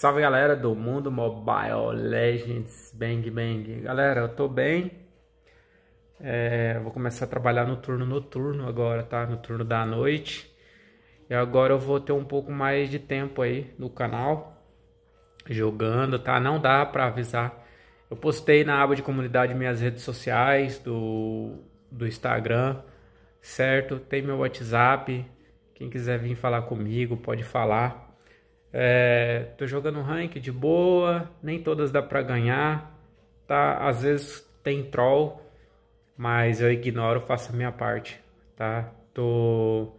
Salve galera do mundo Mobile Legends Bang Bang. Galera, eu tô bem. É, vou começar a trabalhar no turno noturno agora, tá? No turno da noite. E agora eu vou ter um pouco mais de tempo aí no canal jogando, tá? Não dá para avisar. Eu postei na aba de comunidade minhas redes sociais do, do Instagram, certo? Tem meu WhatsApp. Quem quiser vir falar comigo, pode falar é, tô jogando rank de boa, nem todas dá para ganhar, tá? Às vezes tem troll, mas eu ignoro, faço a minha parte, tá? Tô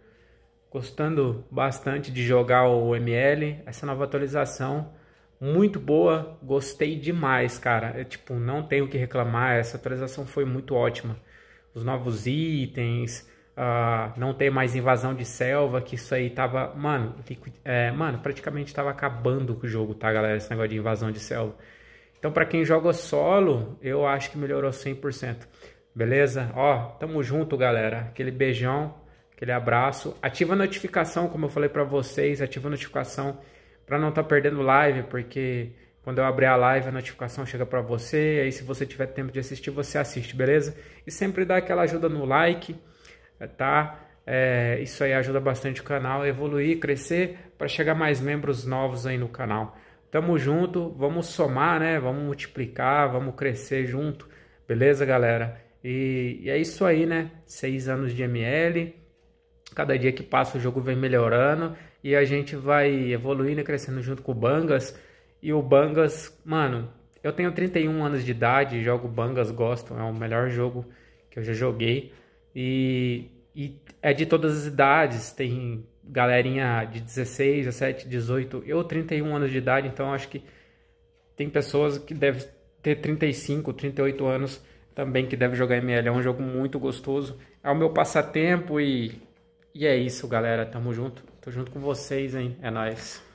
gostando bastante de jogar o ML, essa nova atualização muito boa, gostei demais, cara. Eu, é, tipo, não tenho o que reclamar, essa atualização foi muito ótima. Os novos itens, Uh, não ter mais invasão de selva, que isso aí tava. Mano, é, mano, praticamente tava acabando com o jogo, tá, galera? Esse negócio de invasão de selva. Então, para quem joga solo, eu acho que melhorou 100%. Beleza? Ó, tamo junto, galera. Aquele beijão, aquele abraço. Ativa a notificação, como eu falei para vocês, ativa a notificação para não tá perdendo live, porque quando eu abrir a live, a notificação chega para você. Aí, se você tiver tempo de assistir, você assiste, beleza? E sempre dá aquela ajuda no like tá? É, isso aí ajuda bastante o canal a evoluir, crescer, para chegar mais membros novos aí no canal. Tamo junto, vamos somar, né? Vamos multiplicar, vamos crescer junto, beleza, galera? E, e é isso aí, né? Seis anos de ML, cada dia que passa o jogo vem melhorando e a gente vai evoluindo e crescendo junto com o Bangas. E o Bangas, mano, eu tenho 31 anos de idade, jogo Bangas Gosto, é o melhor jogo que eu já joguei. E, e é de todas as idades, tem galerinha de 16, 17, 18, eu 31 anos de idade, então acho que tem pessoas que devem ter 35, 38 anos também que deve jogar ML. É um jogo muito gostoso. É o meu passatempo e, e é isso, galera. Tamo junto. Tô junto com vocês, hein? É nóis.